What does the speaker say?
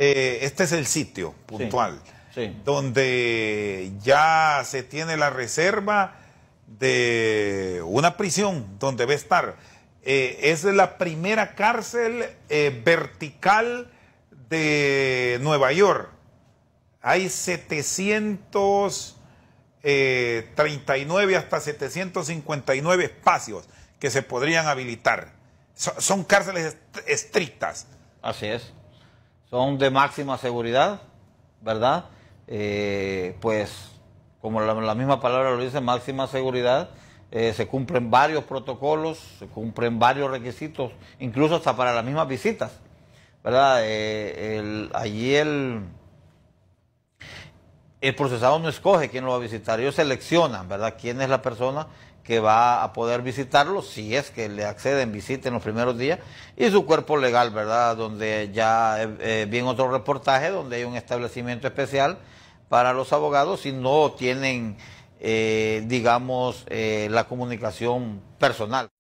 Eh, este es el sitio puntual, donde ya se tiene la reserva de una prisión donde va a estar. Eh, es la primera cárcel eh, vertical de Nueva York. Hay 739 hasta 759 espacios que se podrían habilitar. son cárceles estrictas. Así es son de máxima seguridad, ¿verdad? Eh, pues como la, misma palabra lo dice, máxima seguridad, eh, se cumplen varios protocolos, se cumplen varios requisitos, incluso hasta para las mismas visitas, ¿verdad? Eh, allí el el procesado no escoge quién lo va a visitar, ellos seleccionan, ¿verdad? ¿Quién es la persona que va a poder visitarlo si es que le acceden, visiten los primeros días? Y su cuerpo legal, ¿verdad? Donde ya eh, eh, viene otro reportaje, donde hay un establecimiento especial para los abogados si no tienen, eh, digamos, la comunicación personal.